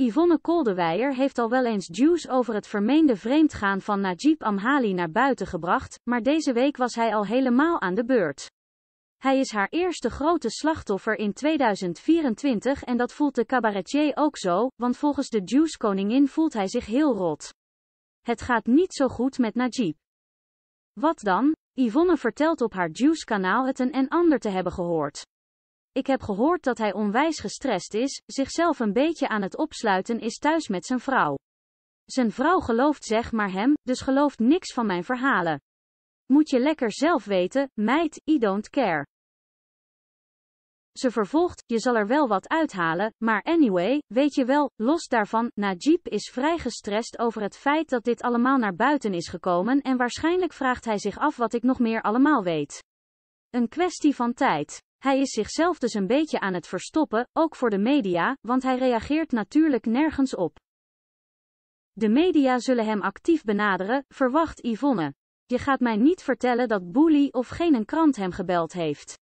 Yvonne Koldewijer heeft al wel eens juice over het vermeende vreemdgaan van Najib Amhali naar buiten gebracht, maar deze week was hij al helemaal aan de beurt. Hij is haar eerste grote slachtoffer in 2024 en dat voelt de cabaretier ook zo, want volgens de Juice-koningin voelt hij zich heel rot. Het gaat niet zo goed met Najib. Wat dan? Yvonne vertelt op haar Juice-kanaal het een en ander te hebben gehoord. Ik heb gehoord dat hij onwijs gestrest is, zichzelf een beetje aan het opsluiten is thuis met zijn vrouw. Zijn vrouw gelooft zeg maar hem, dus gelooft niks van mijn verhalen. Moet je lekker zelf weten, meid, I don't care. Ze vervolgt, je zal er wel wat uithalen, maar anyway, weet je wel, los daarvan, Najib is vrij gestrest over het feit dat dit allemaal naar buiten is gekomen en waarschijnlijk vraagt hij zich af wat ik nog meer allemaal weet. Een kwestie van tijd. Hij is zichzelf dus een beetje aan het verstoppen, ook voor de media, want hij reageert natuurlijk nergens op. De media zullen hem actief benaderen, verwacht Yvonne. Je gaat mij niet vertellen dat Boelie of geen een krant hem gebeld heeft.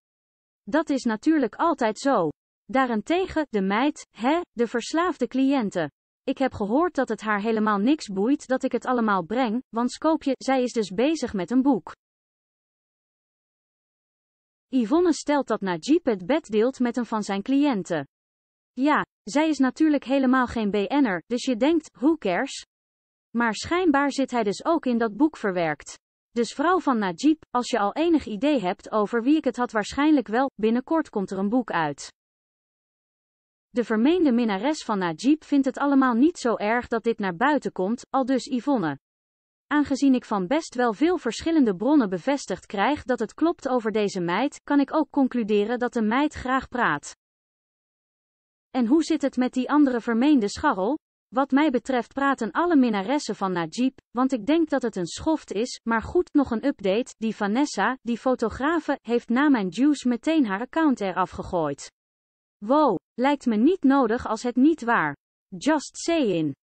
Dat is natuurlijk altijd zo. Daarentegen, de meid, hè, de verslaafde cliënten. Ik heb gehoord dat het haar helemaal niks boeit dat ik het allemaal breng, want Scoopje, zij is dus bezig met een boek. Yvonne stelt dat Najib het bed deelt met een van zijn cliënten. Ja, zij is natuurlijk helemaal geen BN'er, dus je denkt, hoe cares? Maar schijnbaar zit hij dus ook in dat boek verwerkt. Dus vrouw van Najib, als je al enig idee hebt over wie ik het had waarschijnlijk wel, binnenkort komt er een boek uit. De vermeende minnares van Najib vindt het allemaal niet zo erg dat dit naar buiten komt, al dus Yvonne. Aangezien ik van best wel veel verschillende bronnen bevestigd krijg dat het klopt over deze meid, kan ik ook concluderen dat de meid graag praat. En hoe zit het met die andere vermeende scharrel? Wat mij betreft praten alle minnaressen van Najib, want ik denk dat het een schoft is, maar goed, nog een update, die Vanessa, die fotografe, heeft na mijn juice meteen haar account eraf gegooid. Wow, lijkt me niet nodig als het niet waar. Just say in.